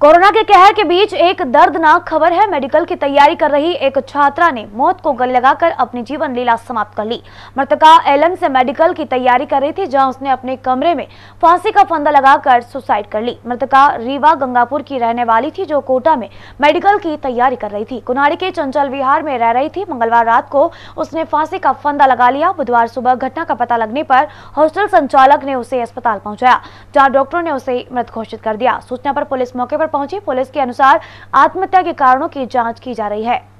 corona के कहर के बीच एक दर्दनाक खबर है मेडिकल की तैयारी कर रही एक छात्रा ने मौत को गले लगाकर अपनी जीवन लीला समाप्त कर ली मृतका एलन से मेडिकल की तैयारी कर रही थी जहां उसने अपने कमरे में फांसी का फंदा लगाकर सुसाइड कर ली मृतका रीवा गंगापुर की रहने वाली थी जो कोटा में मेडिकल की तैयारी कर रही थी कुनाड़ी के चंचल विहार में रह रही थी मंगलवार रात को उसने फांसी का फंदा लगा लिया बुधवार सुबह घटना का पता लगने पर हॉस्टल संचालक ने उसे अस्पताल पहुंचाया जहाँ डॉक्टरों ने उसे मृत घोषित कर दिया सूचना पर पुलिस मौके पर पर पहुंची पुलिस के अनुसार आत्महत्या के कारणों की जांच की जा रही है